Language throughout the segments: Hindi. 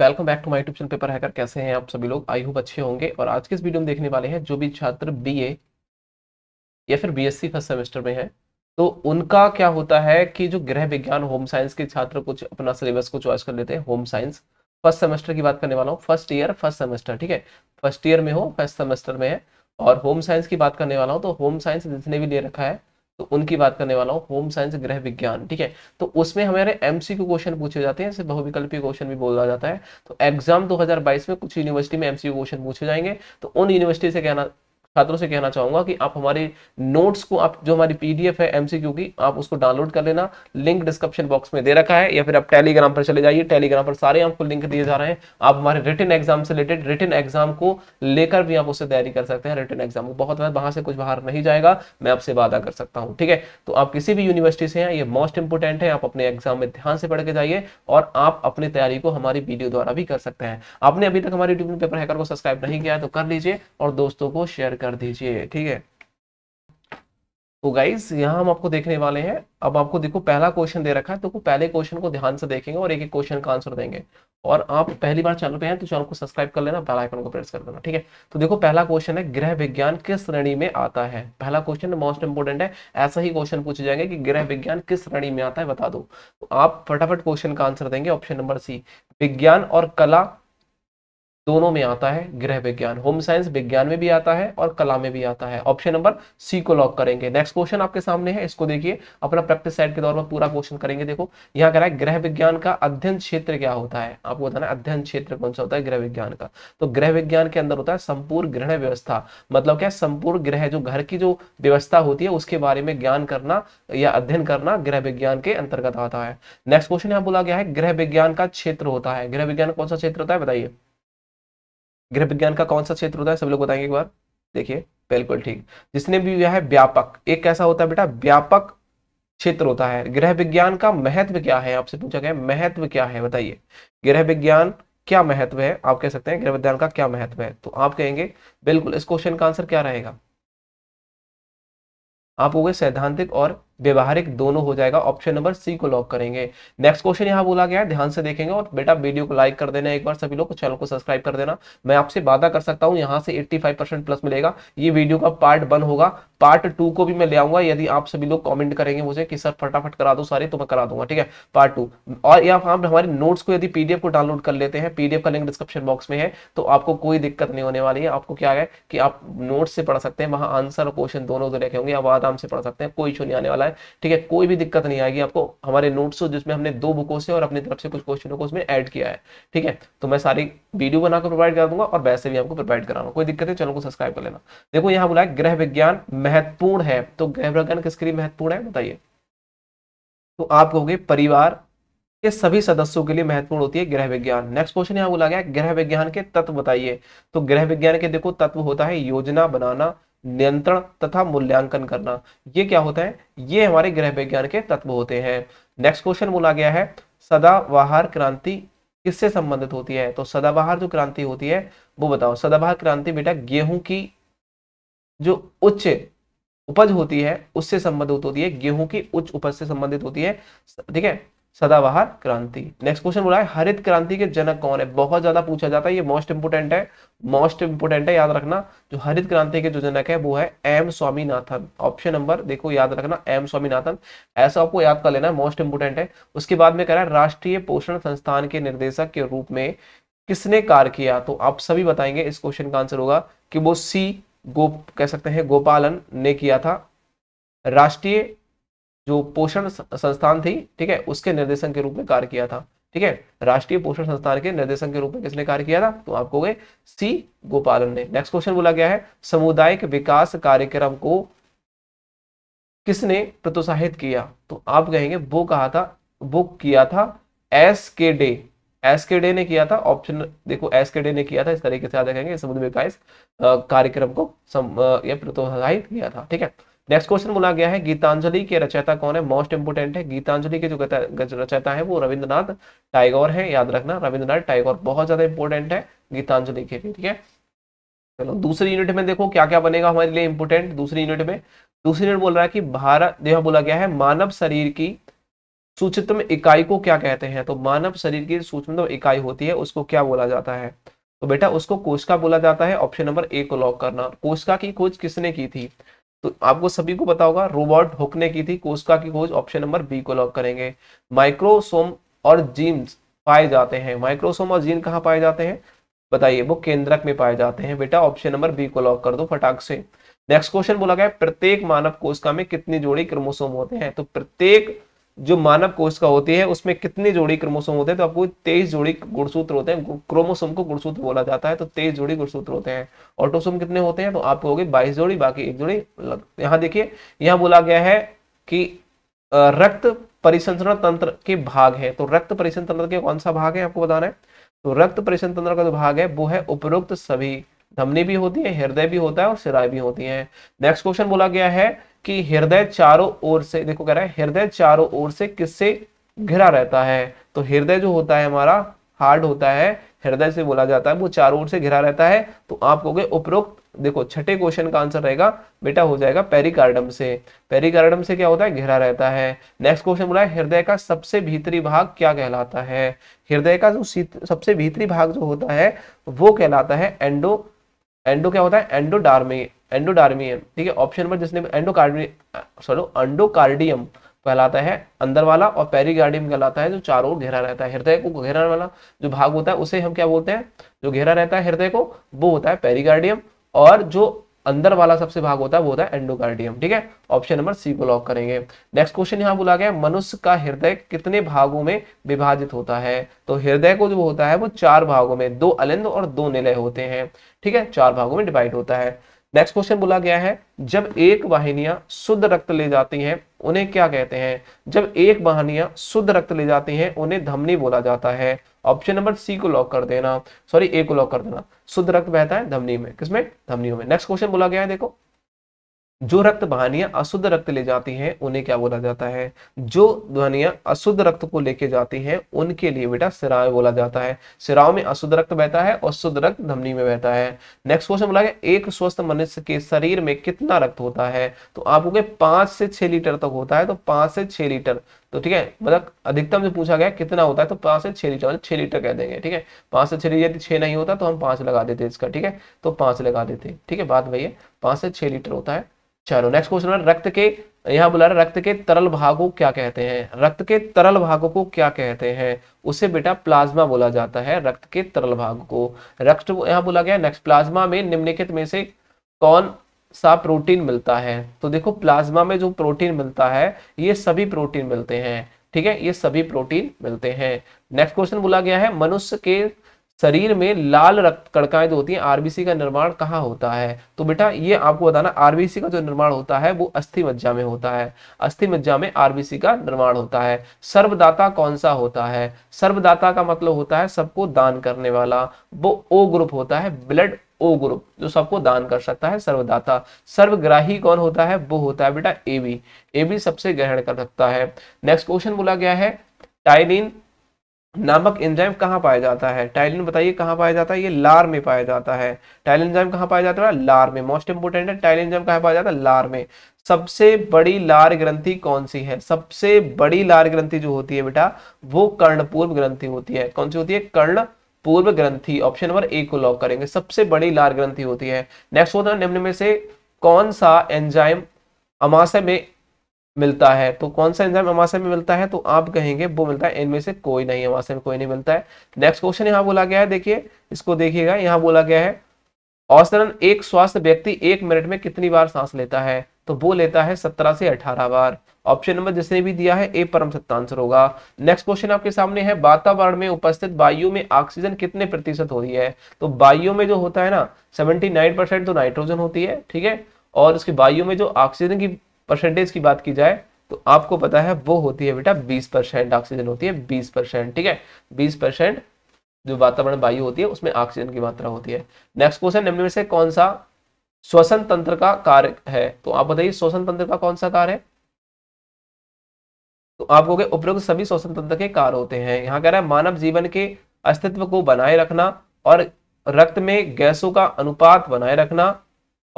Welcome back to my tube channel Paper Hacker कैसे हैं आप सभी लोग आई होप अच्छे होंगे और आज के इस वीडियो में देखने वाले हैं जो भी छात्र बीए या फिर बीएससी फर्स्ट सेमेस्टर में है तो उनका क्या होता है कि जो गृह विज्ञान होम साइंस के छात्र कुछ अपना सिलेबस को चॉइस कर लेते हैं होम साइंस फर्स्ट सेमेस्टर की बात करने वाला हूँ फर्स्ट ईयर फर्स्ट सेमेस्टर ठीक है फर्स्ट ईयर में हो फर्स्ट सेमेस्टर में है और होम साइंस की बात करने वाला हूँ तो होम साइंस जितने भी ले रखा है तो उनकी बात करने वाला हूँ होम साइंस गृह विज्ञान ठीक है तो उसमें हमारे एमसीक्यू क्वेश्चन पूछे जाते हैं बहुविकल्पी क्वेश्चन भी बोला जाता है तो एग्जाम 2022 में कुछ यूनिवर्सिटी में एमसीक्यू क्वेश्चन पूछे जाएंगे तो उन यूनिवर्सिटी से कहना छात्रों से कहना चाहूंगा कि आप हमारे नोट्स को आप जो हमारी पीडीएफ है एमसीक्यू की आप उसको डाउनलोड कर लेना लिंक डिस्क्रिप्शन बॉक्स में दे रखा है या फिर आप टेलीग्राम पर चले जाइए टेलीग्राम पर सारे आपको लिंक दिए जा रहे हैं आप हमारे रिटर्न एग्जाम से रिलेटेड रिटर्न एग्जाम को लेकर भी आप उससे तैयारी कर सकते हैं रिटर्न एग्जाम को बहुत वहां से कुछ बाहर नहीं जाएगा मैं आपसे वादा कर सकता हूँ ठीक है तो आप किसी भी यूनिवर्सिटी से हैं ये मोस्ट इंपोर्टेंट है आप अपने एग्जाम में ध्यान से पढ़ के जाइए और आप अपनी तैयारी को हमारी वीडियो द्वारा भी कर सकते हैं आपने अभी तक हमारे यूट्यूब पेपर हैकर को सब्सक्राइब नहीं किया है तो कर लीजिए और दोस्तों को शेयर कर दीजिए ठीक है तो गाइज यहाँ हम आपको देखने वाले हैं अब आपको देखो पहला क्वेश्चन दे रखा है तो पहले क्वेश्चन को ध्यान से देखेंगे और एक एक क्वेश्चन का आंसर देंगे और आप पहली बार चैनल पे हैं तो चैनल को सब्सक्राइब कर लेना बेल आइकन को प्रेस कर देना ठीक है तो देखो पहला क्वेश्चन है ग्रह विज्ञान किस श्रेणी में आता है पहला क्वेश्चन मोस्ट इंपोर्टेंट है ऐसा ही क्वेश्चन पूछे जाएंगे कि ग्रह विज्ञान किस श्रेणी में आता है बता दो तो आप फटाफट क्वेश्चन का आंसर देंगे ऑप्शन नंबर सी विज्ञान और कला दोनों में आता है गृह विज्ञान होम साइंस विज्ञान में भी आता है और कला में भी आता है ऑप्शन नंबर सी को लॉक करेंगे नेक्स्ट क्वेश्चन आपके सामने है इसको देखिए अपना प्रैक्टिस सेट के तौर पर पूरा क्वेश्चन करेंगे देखो यहाँ कह रहा है गृह विज्ञान का अध्ययन क्षेत्र क्या होता है आपको बताना अध्ययन क्षेत्र कौन सा होता है गृह विज्ञान का तो गृह विज्ञान के अंदर होता है संपूर्ण गृह व्यवस्था मतलब क्या संपूर्ण गृह जो घर की जो व्यवस्था होती है उसके बारे में ज्ञान करना या अध्ययन करना गृह विज्ञान के अंतर्गत आता है नेक्स्ट क्वेश्चन यहाँ बोला गया है गृह विज्ञान का क्षेत्र होता है गृह विज्ञान कौन सा क्षेत्र होता है बताइए गृह विज्ञान का कौन सा क्षेत्र होता है सब लोग बताएंगे एक बार देखिए बिल्कुल ठीक जिसने भी यह है व्यापक एक कैसा होता है बेटा व्यापक क्षेत्र होता है गृह विज्ञान का महत्व क्या है आपसे पूछा गया महत्व क्या है बताइए गृह विज्ञान क्या महत्व है आप कह सकते हैं गृह विज्ञान का क्या महत्व है तो आप कहेंगे बिल्कुल इस क्वेश्चन का आंसर क्या रहेगा आप हो गए सैद्धांतिक और व्यवहारिक दोनों हो जाएगा ऑप्शन नंबर सी को लॉक करेंगे नेक्स्ट क्वेश्चन यहाँ बोला गया है ध्यान से देखेंगे और बेटा वीडियो को लाइक कर देना एक बार सभी लोग चैनल को सब्सक्राइब कर देना मैं आपसे वादा कर सकता हूँ यहाँ से 85 प्लस मिलेगा ये वीडियो का पार्ट वन होगा पार्ट टू को भी मैं ले आऊंगा यदि आप सभी लोग कॉमेंट करेंगे मुझे कि सर फटाफट करा दो सारे तो मैं करा दूंगा ठीक है पार्ट टू और या आप हमारे नोट्स को यदि पीडीएफ को डाउनलोड कर लेते हैं पीडीएफ का लिंक डिस्क्रिप्शन बॉक्स में है तो आपको कोई दिक्कत नहीं होने वाली है आपको क्या है कि आप नोट्स से पढ़ सकते हैं वहां आंसर और क्वेश्चन दोनों उधर रखे होंगे आप आराम से पढ़ सकते हैं कोई इशू नहीं आने वाला है है ठीक है कोई भी दिक्कत नहीं आएगी आपको हमारे नोट्स जिसमें हमने दो बुकों से और अपनी तरफ से कुछ क्वेश्चनों को उसमें ऐड किया है ठीक है तो मैं सारी वीडियो बनाकर प्रोवाइड कर दूंगा और वैसे भी आपको प्रोवाइड कराऊंगा कोई दिक्कत है चैनल को सब्सक्राइब कर लेना देखो यहाँ बोला है ग्रह विज्ञान महत्वपूर्ण है तो ग्रह विज्ञान किसके लिए महत्वपूर्ण है बताइए तो आप कहोगे परिवार के सभी सदस्यों के लिए महत्वपूर्ण होती है ग्रह विज्ञान नेक्स्ट क्वेश्चन यहाँ बोला गया ग्रह विज्ञान के तत्व बताइए तो ग्रह विज्ञान के देखो तत्व होता है योजना बनाना नियंत्रण तथा मूल्यांकन करना ये क्या होता है ये हमारे गृह विज्ञान के तत्व होते हैं नेक्स्ट क्वेश्चन बोला गया है सदाबहार क्रांति किससे संबंधित होती है तो सदाबहार जो क्रांति होती है वो बताओ सदाबहार क्रांति बेटा गेहूं की जो उच्च उपज होती है उससे संबंधित होती है गेहूं की उच्च उपज से संबंधित होती है ठीक है सदाबहार क्रांति नेक्स्ट क्वेश्चन बोला है हरित क्रांति के जनक कौन है बहुत ज्यादा पूछा जाता है ये मोस्ट इंपोर्टेंट है मोस्ट इंपोर्टेंट है याद रखना जो हरित क्रांति के जो जनक है वो है एम स्वामीनाथन ऑप्शन नंबर देखो याद रखना एम स्वामीनाथन ऐसा आपको याद कर लेना है मोस्ट इंपोर्टेंट है उसके बाद में कह रहा है राष्ट्रीय पोषण संस्थान के निर्देशक के रूप में किसने कार्य किया तो आप सभी बताएंगे इस क्वेश्चन का आंसर होगा कि वो सी गोप कह सकते हैं गोपालन ने किया था राष्ट्रीय जो पोषण संस्थान थी ठीक है उसके निर्देशन के रूप में कार्य किया था ठीक है राष्ट्रीय पोषण संस्थान के निर्देशन के रूप में किसने कार्य किया था तो आपको गए सी गोपालन ने नेक्स्ट क्वेश्चन बोला गया है सामुदायिक विकास कार्यक्रम को किसने प्रोत्साहित किया तो आप कहेंगे वो कहा था वो किया था एस के डे एस के डे ने किया था ऑप्शन देखो एस के डे ने किया था इस तरीके से आप देखेंगे समुद्र विकास कार्यक्रम को प्रोत्साहित किया था ठीक है नेक्स्ट क्वेश्चन बोला गया है गीतांजलि के रचयिता कौन है मोस्ट इंपोर्टेंट है गीतांजलि के जो रचयिता है वो रविंद्रनाथ टाइगोर है याद रखना रविंद्रनाथ टाइगोर बहुत ज्यादा इंपोर्टेंट है गीतांजलि के लिए ठीक है चलो दूसरी यूनिट में देखो क्या क्या बनेगा हमारे लिए इंपोर्टेंट दूसरी यूनिट में दूसरी यूनिट बोल रहा है कि भारत यहाँ बोला गया है मानव शरीर की सूचितम इकाई को क्या कहते हैं तो मानव शरीर की सूचित इकाई होती है उसको क्या बोला जाता है तो बेटा उसको कोशिका बोला जाता है ऑप्शन नंबर ए को लॉक करना कोशिका की खोज किसने की थी तो आपको सभी को पता होगा रोबोट हुक ने की थी कोस्का की खोज ऑप्शन नंबर बी को लॉक करेंगे माइक्रोसोम और जीन्स पाए जाते हैं माइक्रोसोम और जीन कहाँ पाए जाते हैं बताइए वो केंद्रक में पाए जाते हैं बेटा ऑप्शन नंबर बी को लॉक कर दो फटाक से नेक्स्ट क्वेश्चन बोला गया प्रत्येक मानव कोशिका में कितनी जोड़ी क्रोमोसोम होते हैं तो प्रत्येक जो मानव कोश का होती है उसमें कितनी जोड़ी क्रोमोसोम होते हैं तो आपको तेईस जोड़ी गुणसूत्र होते हैं क्रोमोसोम को गुणसूत्र बोला जाता है तो तेईस जोड़ी गुणसूत्र होते हैं ऑटोसोम कितने होते हैं तो आपको होगी बाईस जोड़ी बाकी एक जोड़ी यहाँ देखिए यहाँ बोला गया है कि रक्त परिसंचरण तंत्र के भाग है तो रक्त परिसंचरण तंत्र के कौन सा भाग है आपको बताना है तो रक्त परिसंचरण तंत्र का जो भाग है वो है उपरोक्त सभी धमनी भी होती है हृदय भी होता है और सिराय भी होती है नेक्स्ट क्वेश्चन बोला गया है कि हृदय चारों ओर से देखो कह रहे हैं हृदय चारों ओर से किससे घिरा रहता है तो हृदय जो होता है हमारा हार्ड होता है हृदय से बोला जाता है वो चारों ओर से घिरा रहता है तो आप कहोगे उपरोक्त देखो छठे क्वेश्चन का आंसर रहेगा बेटा हो जाएगा पेरिकार्डम से पेरिकार्डम से क्या होता है घिरा रहता है नेक्स्ट क्वेश्चन बोला है हृदय का सबसे भीतरी भाग क्या कहलाता है हृदय का जो सबसे भीतरी भाग जो होता है वो कहलाता है एंडो एंडो क्या होता है एंडोडार्मे एंडोडार्मियम ठीक है ऑप्शन नंबर जिसने एंडोकार्डियम सॉरी अंडोकार्डियम कहलाता है अंदर वाला और पेरिगार्डियम कहलाता है जो चारों घेरा रहता है हृदय को घेरा वाला जो भाग होता है उसे हम क्या बोलते हैं जो घेरा रहता है हृदय को वो होता है पेरिगार्डियम और जो अंदर वाला सबसे भाग होता है वो होता है एंडोकार्डियम ठीक है ऑप्शन नंबर सी को लॉक करेंगे नेक्स्ट क्वेश्चन यहाँ बोला गया मनुष्य का हृदय कितने भागों में विभाजित होता है तो हृदय को जो होता है वो चार भागों में दो अलिंद और दो निलय होते हैं ठीक है चार भागों में डिवाइड होता है नेक्स्ट क्वेश्चन बोला गया है जब एक वाहिनियां शुद्ध रक्त ले जाती हैं उन्हें क्या कहते हैं जब एक वाहनियां शुद्ध रक्त ले जाती हैं उन्हें धमनी बोला जाता है ऑप्शन नंबर सी को लॉक कर देना सॉरी ए को लॉक कर देना शुद्ध रक्त बहता है धमनी में किसमें धमनियों में नेक्स्ट क्वेश्चन बोला गया है देखो जो रक्त वाहनियां अशुद्ध रक्त ले जाती हैं उन्हें क्या बोला जाता है जो ध्वनियां अशुद्ध रक्त को लेके जाती हैं उनके लिए बेटा सिराव बोला जाता है सिराव में अशुद्ध रक्त बहता है और शुद्ध रक्त धमनी में बहता है नेक्स्ट क्वेश्चन बोला गया एक स्वस्थ मनुष्य के शरीर में कितना रक्त होता है तो आप बोले पांच से छह लीटर तक होता है तो पांच से छह लीटर तो ठीक है मतलब अधिकतम जो पूछा गया कितना होता है तो पांच से छह लीटर मतलब छह लीटर कह देंगे ठीक है पांच से छह लीटर यदि छह नहीं होता तो हम पांच लगा देते इसका ठीक है तो पांच लगा देते ठीक है बात भैया पांच से छह लीटर होता है चलो नेक्स्ट क्वेश्चन रक्त के यहां बोला रक्त के तरल भाग को क्या कहते हैं रक्त के तरल भागों को क्या कहते हैं उसे बेटा प्लाज्मा बोला जाता है रक्त के तरल भाग को रक्त यहां बोला गया नेक्स्ट प्लाज्मा में निम्नलिखित में से कौन सा प्रोटीन मिलता है तो देखो प्लाज्मा में जो प्रोटीन मिलता है ये सभी प्रोटीन मिलते हैं ठीक है ये सभी प्रोटीन मिलते हैं नेक्स्ट क्वेश्चन बोला गया है मनुष्य के शरीर में लाल रक्त कड़काएं जो होती हैं आरबीसी का निर्माण कहाँ होता है तो बेटा ये आपको बताना आरबीसी का जो निर्माण होता है वो अस्थि मज्जा में होता है अस्थि मज्जा में आरबीसी का निर्माण होता है सर्वदाता कौन सा होता है सर्वदाता का मतलब होता है सबको दान करने वाला वो ओ ग्रुप होता है ब्लड ओ ग्रुप जो सबको दान कर सकता है सर्वदाता सर्वग्राही कौन होता है वो होता है बेटा ए बी ए बी सबसे ग्रहण कर सकता है नेक्स्ट क्वेश्चन बोला गया है टाइलिन नामक एंजाइम कहाँ पाया जाता है टाइलिन बताइए कहाँ पाया जाता है ये लार में पाया जाता है टाइल एंजाइम कहाँ पाया जाता है लार में मोस्ट इंपोर्टेंट है टाइल एंजाइम कहाँ पाया जाता है लार में सबसे बड़ी लार ग्रंथि कौन सी है सबसे बड़ी लार ग्रंथि जो होती है बेटा वो कर्ण पूर्व ग्रंथि होती है कौन सी होती है कर्ण पूर्व ग्रंथि ऑप्शन नंबर ए को लॉक करेंगे सबसे बड़ी लार ग्रंथि होती है नेक्स्ट होता है निम्न में से कौन सा एंजाइम अमाशय में मिलता है तो कौन सा एंजाइम अमाशय में मिलता है तो आप कहेंगे वो मिलता है इनमें से कोई नहीं अमाशय में कोई नहीं मिलता है नेक्स्ट क्वेश्चन यहाँ बोला गया है देखिए इसको देखिएगा यहाँ बोला गया है औसतन एक स्वास्थ्य व्यक्ति एक मिनट में कितनी बार सांस लेता है तो वो लेता है सत्रह से अठारह बार ऑप्शन नंबर जिसने भी दिया है ए परम सत्ता आंसर होगा नेक्स्ट क्वेश्चन आपके सामने है वातावरण में उपस्थित वायु में ऑक्सीजन कितने प्रतिशत हो रही है तो वायु में जो होता है ना 79 परसेंट तो नाइट्रोजन होती है ठीक है और उसकी वायु में जो ऑक्सीजन की परसेंटेज की बात की जाए तो आपको पता है वो होती है बेटा 20 परसेंट ऑक्सीजन होती है 20 परसेंट ठीक है 20 परसेंट जो वातावरण वायु होती है उसमें ऑक्सीजन की मात्रा होती है नेक्स्ट क्वेश्चन निम्न में से कौन सा श्वसन तंत्र का कार्य है तो आप बताइए श्वसन तंत्र का कौन सा कार्य है तो आप कहोगे उपरोक्त सभी श्वसन तंत्र के कार्य होते हैं यहाँ कह रहा है मानव जीवन के अस्तित्व को बनाए रखना और रक्त में गैसों का अनुपात बनाए रखना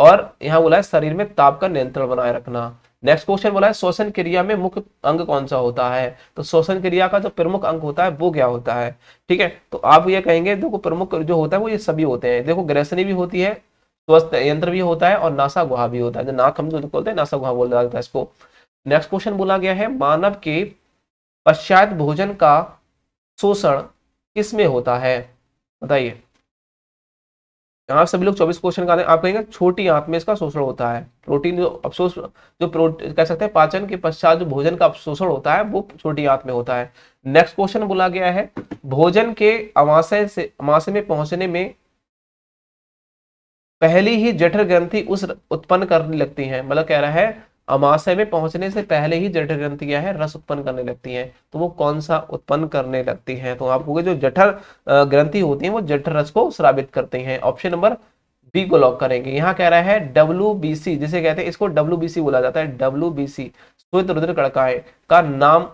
और यहाँ बोला है शरीर में ताप का नियंत्रण बनाए रखना नेक्स्ट क्वेश्चन बोला है श्वसन क्रिया में मुख्य अंग कौन सा होता है तो श्वसन क्रिया का जो प्रमुख अंग होता है वो क्या होता है ठीक है तो आप ये कहेंगे देखो प्रमुख जो होता है वो ये सभी होते हैं देखो ग्रसनी भी होती है स्वस्थ यंत्र भी होता है और नासा गुहा भी होता है जो नाक हम जो बोलते हैं नासा गुहा बोला जाता है इसको नेक्स्ट क्वेश्चन बोला गया है मानव के पश्चात भोजन का शोषण किसमें होता है बताइए आप सभी लोग चौबीस क्वेश्चन का आप कहेंगे छोटी आंत में इसका शोषण होता है प्रोटीन जो अवशोष जो प्रोटीन कह सकते हैं पाचन के पश्चात जो भोजन का अवशोषण होता है वो छोटी आंत में होता है नेक्स्ट क्वेश्चन बोला गया है भोजन के अमाशय से अमाशय में पहुंचने में पहली ही जठर ग्रंथि उस उत्पन्न करने लगती है मतलब कह रहा है अमाशय में पहुंचने से पहले ही जठर ग्रंथियां हैं रस उत्पन्न करने लगती हैं तो वो कौन सा उत्पन्न करने लगती हैं तो आपको जो जठर ग्रंथि होती है वो जठर रस को श्रावित करते हैं ऑप्शन नंबर बी को लॉक करेंगे यहाँ कह रहा है डब्ल्यू जिसे कहते हैं इसको डब्ल्यू बोला जाता है डब्ल्यू बी श्वेत रुद्र कड़काए का नाम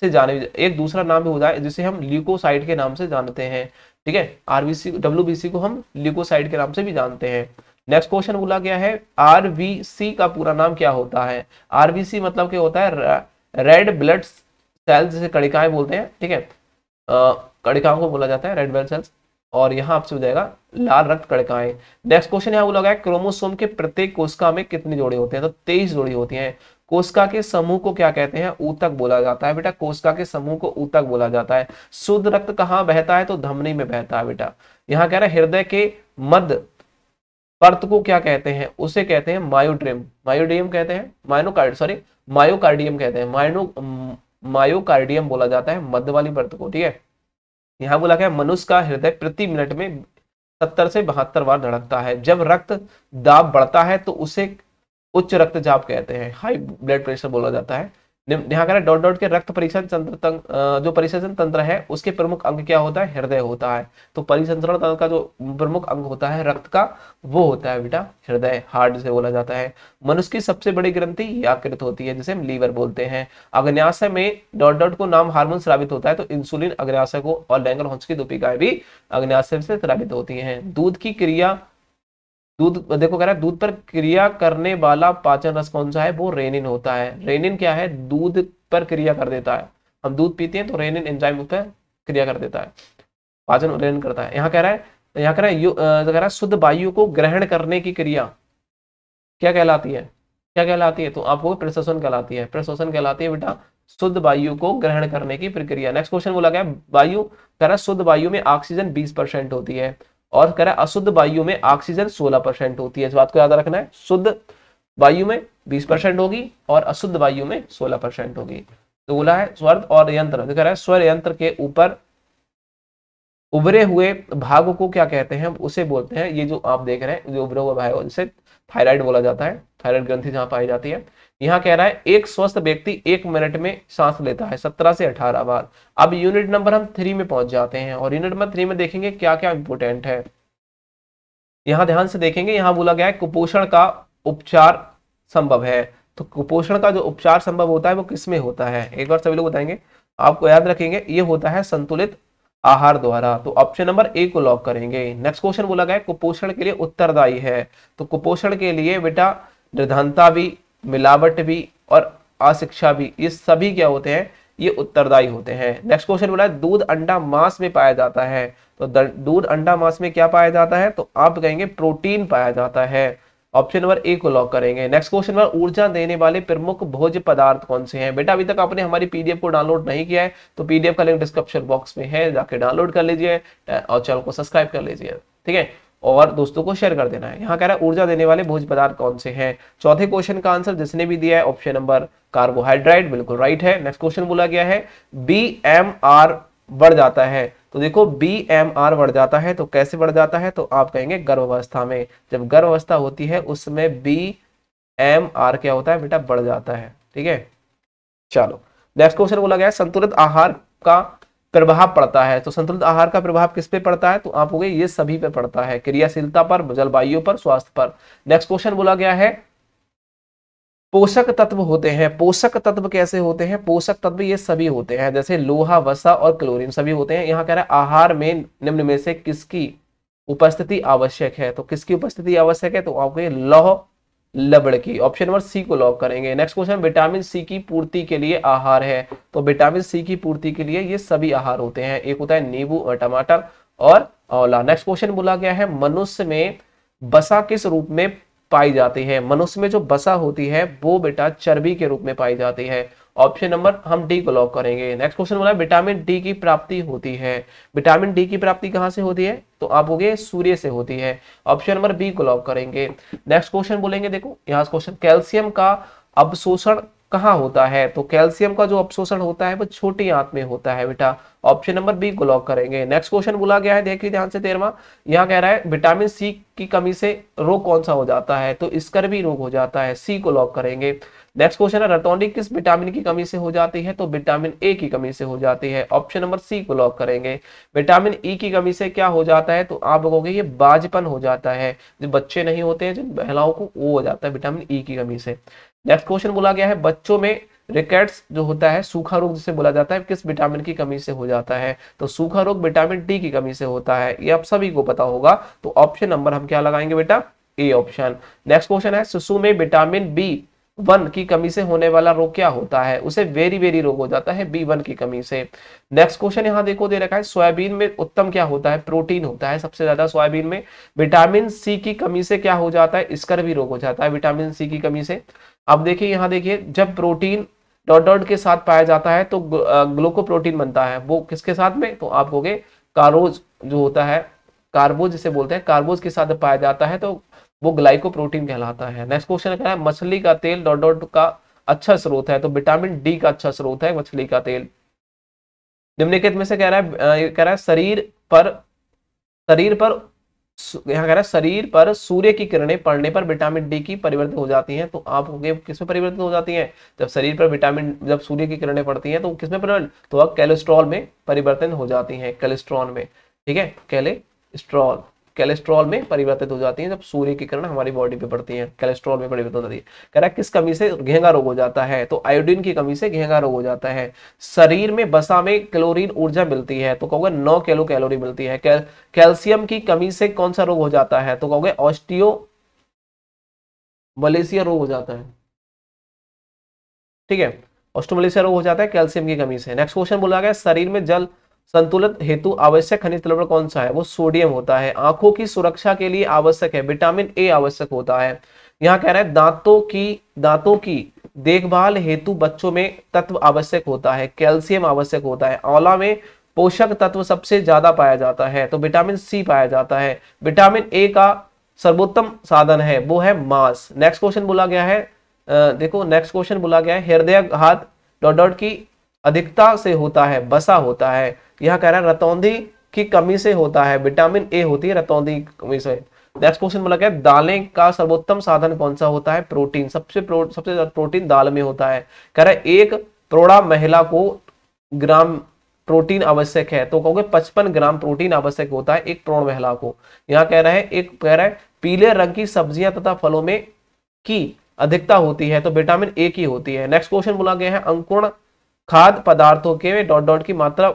से जाने एक दूसरा नाम भी होता है जिसे हम ल्यूकोसाइड के नाम से जानते हैं ठीक है आरबीसी डब्ल्यू को हम ल्यूकोसाइड के नाम से भी जानते हैं नेक्स्ट क्वेश्चन बोला गया है आरबीसी का पूरा नाम क्या होता है आरबीसी मतलब क्या होता है रेड ब्लड सेल्स जिसे कड़िकाएं बोलते हैं ठीक है कड़िकाओं को बोला जाता है रेड ब्लड सेल्स और यहाँ आपसे हो जाएगा लाल रक्त कड़िकाएं नेक्स्ट क्वेश्चन यहाँ बोला गया है क्रोमोसोम के प्रत्येक कोशिका में कितनी जोड़े होते हैं तो तेईस जोड़ी होती है कोशिका के समूह को क्या कहते हैं ऊतक बोला जाता है बेटा कोशिका के समूह को ऊतक बोला जाता है शुद्ध रक्त कहाँ बहता है तो धमनी में बहता है बेटा यहाँ कह रहा है हृदय के मध्य पर्त को क्या कहते हैं उसे कहते हैं मायोड्रियम मायोड्रियम कहते हैं मायनोकार्ड सॉरी मायोकार्डियम कहते हैं मायनो मायोकार्डियम बोला जाता है मध्य वाली पर्त को ठीक है यहाँ बोला गया मनुष्य का हृदय प्रति मिनट में सत्तर से बहत्तर बार धड़कता है जब रक्त दाब बढ़ता है तो उसे उच्च रक्तचाप कहते हैं हाई ब्लड प्रेशर बोला जाता है यहाँ करें डॉट डॉट के रक्त परिसंचरण तंत्र जो परिसंचरण तंत्र है उसके प्रमुख अंग क्या होता है हृदय होता है तो परिसंचरण तंत्र का जो प्रमुख अंग होता है रक्त का वो होता है बेटा हृदय हार्ट से बोला जाता है मनुष्य की सबसे बड़ी ग्रंथि याकृत होती है जिसे हम लीवर बोलते हैं अग्न्याशय में डॉट डॉट को नाम हार्मोन श्रावित होता है तो इंसुलिन अग्न्याशय को और लैंगल हॉन्स की दोपिकाएं भी अग्न्याशय से श्रावित होती है दूध की क्रिया दूध देखो कह रहा है दूध पर क्रिया करने वाला पाचन रस कौन सा है वो रेनिन होता है रेनिन क्या है दूध पर क्रिया कर देता है हम दूध पीते हैं तो रेनिन एंजाइम उस पर क्रिया कर देता है पाचन रेनिन करता है यहाँ कह रहा है यहाँ कह रहा है कह रहा है शुद्ध वायु को ग्रहण करने की क्रिया क्या कहलाती है क्या कहलाती है तो आपको प्रशोषण कहलाती है प्रशोषण कहलाती है बेटा शुद्ध वायु को ग्रहण करने की प्रक्रिया नेक्स्ट क्वेश्चन बोला गया वायु कह रहा है शुद्ध वायु में ऑक्सीजन 20 परसेंट होती है और कह रहा है अशुद्ध वायु में ऑक्सीजन 16 परसेंट होती है इस बात को याद रखना है शुद्ध वायु में 20 परसेंट होगी और अशुद्ध वायु में 16 परसेंट होगी तो बोला है स्वर और यंत्र तो कह रहा है स्वर यंत्र के ऊपर उभरे हुए भाग को क्या कहते हैं उसे बोलते हैं ये जो आप देख रहे हैं जो उभरे हुए भाग उनसे थायराइड बोला जाता है थायराइड ग्रंथि जहां पाई जाती है यहाँ कह रहा है एक स्वस्थ व्यक्ति एक मिनट में सांस लेता है सत्रह से अठारह बार अब यूनिट नंबर हम थ्री में पहुंच जाते हैं और यूनिट नंबर थ्री में देखेंगे क्या क्या इंपोर्टेंट है यहाँ ध्यान से देखेंगे यहाँ बोला गया है कुपोषण का उपचार संभव है तो कुपोषण का जो उपचार संभव होता है वो किसमें होता है एक बार सभी लोग बताएंगे आपको याद रखेंगे ये होता है संतुलित आहार द्वारा तो ऑप्शन नंबर ए को लॉक करेंगे नेक्स्ट क्वेश्चन बोला गया कुपोषण के लिए उत्तरदायी है तो कुपोषण के लिए बेटा निर्धनता भी मिलावट भी और अशिक्षा भी ये सभी क्या होते हैं ये उत्तरदायी होते हैं नेक्स्ट क्वेश्चन बोला है दूध अंडा मांस में पाया जाता है तो दूध अंडा मांस में क्या पाया जाता है तो आप कहेंगे प्रोटीन पाया जाता है ऑप्शन नंबर ए को लॉक करेंगे नेक्स्ट क्वेश्चन नंबर ऊर्जा देने वाले प्रमुख भोज पदार्थ कौन से हैं बेटा अभी तक आपने हमारी पीडीएफ को डाउनलोड नहीं किया है तो पीडीएफ का लिंक डिस्क्रिप्शन बॉक्स में है जाके डाउनलोड कर लीजिए और चैनल को सब्सक्राइब कर लीजिए ठीक है और दोस्तों को शेयर कर देना है यहाँ कह रहा है ऊर्जा देने वाले भोज पदार्थ कौन से हैं चौथे क्वेश्चन का आंसर जिसने भी दिया है ऑप्शन नंबर कार्बोहाइड्रेट बिल्कुल राइट है नेक्स्ट क्वेश्चन बोला गया है बी एम आर बढ़ जाता है तो देखो बी एम आर बढ़ जाता है तो कैसे बढ़ जाता है तो आप कहेंगे गर्भावस्था में जब गर्भावस्था होती है उसमें बी एम आर क्या होता है बेटा बढ़ जाता है ठीक है चलो नेक्स्ट क्वेश्चन बोला गया है संतुलित आहार का प्रभाव पड़ता है तो संतुलित आहार का प्रभाव किस पे पड़ता है तो आप हो गए ये सभी पे पड़ता है क्रियाशीलता पर जलवायु पर स्वास्थ्य पर नेक्स्ट क्वेश्चन बोला गया है पोषक तत्व होते हैं पोषक तत्व कैसे होते हैं पोषक तत्व ये सभी होते हैं जैसे लोहा वसा और क्लोरीन सभी होते हैं यहाँ कह रहे हैं आहार में निम्न में से किसकी उपस्थिति आवश्यक है तो किसकी उपस्थिति आवश्यक है तो आपको लौह लबड़ की ऑप्शन नंबर सी को लॉक करेंगे नेक्स्ट क्वेश्चन विटामिन सी की पूर्ति के लिए आहार है तो विटामिन सी की पूर्ति के लिए ये सभी आहार होते हैं एक होता है नींबू और टमाटर और औला नेक्स्ट क्वेश्चन बोला गया है मनुष्य में बसा किस रूप में पाई जाती है मनुष्य में जो बसा होती है वो बेटा चर्बी के रूप में पाई जाती है ऑप्शन नंबर हम डी को लॉक करेंगे नेक्स्ट क्वेश्चन बोला विटामिन डी की प्राप्ति होती है विटामिन डी की प्राप्ति कहां से होती है तो आप हो गए सूर्य से होती है ऑप्शन नंबर बी को लॉक करेंगे नेक्स्ट क्वेश्चन बोलेंगे देखो यहाँ क्वेश्चन कैल्शियम का अवशोषण कहाँ होता है तो कैल्शियम का जो अपशोषण होता है वो छोटी आंत में होता है बेटा ऑप्शन नंबर बी को लॉक करेंगे नेक्स्ट क्वेश्चन बोला गया है देखिए ध्यान से तेरवा यहाँ कह रहा है विटामिन सी की कमी से रोग कौन सा हो जाता है तो भी रोग हो जाता है सी को लॉक करेंगे नेक्स्ट क्वेश्चन है रतौंडी किस विटामिन की कमी से हो जाती है तो विटामिन ए की कमी से हो जाती है ऑप्शन नंबर सी को लॉक करेंगे विटामिन ई e की कमी से क्या हो जाता है तो आप लोगों ये बाजपन हो जाता है जो बच्चे नहीं होते हैं जिन महिलाओं को वो हो जाता है विटामिन ई e की कमी से नेक्स्ट क्वेश्चन बोला गया है बच्चों में रिकेट्स जो होता है सूखा रोग जिसे बोला जाता है किस विटामिन की कमी से हो जाता है तो सूखा रोग विटामिन डी की कमी से होता है ये आप सभी को पता होगा तो ऑप्शन नंबर हम क्या लगाएंगे बेटा ए ऑप्शन नेक्स्ट क्वेश्चन है शिशु में विटामिन बी वन की कमी से होने वाला रोग क्या होता है उसे वेरी वेरी रोग हो जाता है बी वन की कमी से नेक्स्ट क्वेश्चन यहाँ देखो दे रखा है सोयाबीन में उत्तम क्या होता है प्रोटीन होता है सबसे ज्यादा सोयाबीन में विटामिन सी की कमी से क्या हो जाता है भी रोग हो जाता है विटामिन सी की कमी से अब देखिए यहाँ देखिए जब प्रोटीन डॉट डॉट के साथ पाया जाता है तो प्रोटीन बनता है वो किसके साथ में तो आप हो गए कारोज जो होता है कार्बोज जिसे बोलते हैं कार्बोज के साथ पाया जाता है तो वो ग्लाइकोप्रोटीन कहलाता है नेक्स्ट क्वेश्चन कह रहा है मछली का तेल डॉट डॉट का अच्छा स्रोत है तो विटामिन डी का अच्छा स्रोत है मछली का तेल निम्नलिखित में से कह रहा है कह रहा है शरीर पर शरीर पर यहाँ कह रहा है शरीर पर सूर्य की किरणें पड़ने पर विटामिन डी की परिवर्तित हो जाती हैं तो आप होंगे किस में परिवर्तित हो जाती हैं जब शरीर पर विटामिन जब सूर्य की किरणें पड़ती हैं तो किस में परिवर्तन तो अब कैलेस्ट्रॉल में परिवर्तन हो जाती हैं कैलेस्ट्रॉल में ठीक है कैलेस्ट्रॉल कैलेस्ट्रॉल में परिवर्तित हो जाती है जब सूर्य की किरण हमारी बॉडी पे पड़ती है कैलेस्ट्रॉल में परिवर्तित हो जाती है कह रहा है किस कमी से घेंगा रोग हो जाता है तो आयोडीन की कमी से घेंगा रोग हो जाता है शरीर में बसा में क्लोरीन ऊर्जा मिलती है तो कहोगे नौ किलो कैलोरी मिलती है कैल, कैल्शियम की कमी से कौन सा रोग हो जाता है तो कहोगे ऑस्टियो मलेशिया रोग हो जाता है ठीक है ऑस्टोमलेशिया रोग हो जाता है कैल्शियम की कमी से नेक्स्ट क्वेश्चन बोला गया शरीर में जल संतुलित हेतु आवश्यक खनिज लवण कौन सा है वो सोडियम होता है आंखों की सुरक्षा के लिए आवश्यक है विटामिन ए आवश्यक होता है यहाँ कह रहे हैं दांतों की दांतों की देखभाल हेतु बच्चों में तत्व आवश्यक होता है कैल्शियम आवश्यक होता है आंवला में पोषक तत्व सबसे ज्यादा पाया जाता है तो विटामिन सी पाया जाता है विटामिन ए का सर्वोत्तम साधन है वो है मांस नेक्स्ट क्वेश्चन बोला गया है आ, देखो नेक्स्ट क्वेश्चन बोला गया है हृदय घात डॉट डॉट की अधिकता से होता है बसा होता है यह कह रहा है रतौंदी की कमी से होता है विटामिन ए होती है रतौंदी कमी से नेक्स्ट क्वेश्चन में लगा दालें का सर्वोत्तम साधन कौन सा होता है प्रोटीन सबसे प्रो, सबसे ज्यादा प्रोटीन दाल में होता है कह रहा है एक प्रोड़ा महिला को ग्राम प्रोटीन आवश्यक है तो कहोगे 55 ग्राम प्रोटीन आवश्यक होता है एक प्रौढ़ महिला को यहाँ कह रहा है एक कह रहा है पीले रंग की सब्जियां तथा फलों में की अधिकता होती है तो विटामिन ए की होती है नेक्स्ट क्वेश्चन बोला गया है अंकुरण खाद्य पदार्थों के डॉट डॉट की मात्रा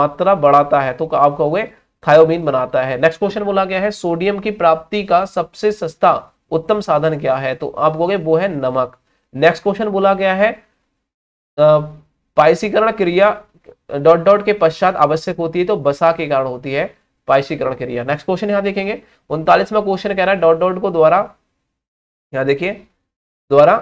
मात्रा बढ़ाता है तो आप कहोगे थायोमीन बनाता है नेक्स्ट क्वेश्चन बोला गया है सोडियम की प्राप्ति का सबसे सस्ता उत्तम साधन क्या है तो आप कहोगे वो है नमक नेक्स्ट क्वेश्चन बोला गया है पाइसीकरण क्रिया डॉट डॉट के पश्चात आवश्यक होती है तो बसा के कारण होती है पाइसीकरण क्रिया नेक्स्ट क्वेश्चन यहां देखेंगे उनतालीसवा क्वेश्चन कह रहा है डॉट डॉट को द्वारा यहां देखिए द्वारा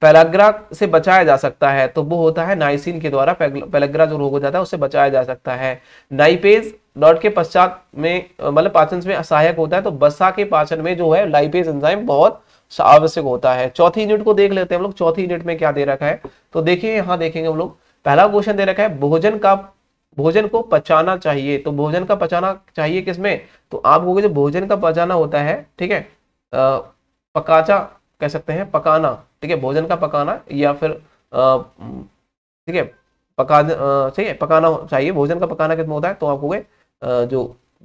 पैलाग्रा से बचाया जा सकता है तो वो होता है नाइसिन के द्वारा पैलाग्रा जो रोग हो जाता है उससे बचाया जा सकता है नाइपेज डॉट के पश्चात में मतलब पाचन में असहायक होता है तो बसा के पाचन में जो है लाइपेज एंजाइम बहुत आवश्यक होता है चौथी यूनिट को देख लेते हैं हम लोग चौथी यूनिट में क्या दे रखा है तो देखिए यहाँ देखेंगे हम लोग पहला क्वेश्चन दे रखा है भोजन का भोजन को पचाना चाहिए तो भोजन का पचाना चाहिए किसमें तो आप कहोगे जो भोजन का पचाना होता है ठीक है पकाचा कह सकते हैं पकाना ठीक है भोजन का पकाना या फिर ठीक है पका ठीक है पकाना चाहिए भोजन का पकाना कितना होता है तो आपको जो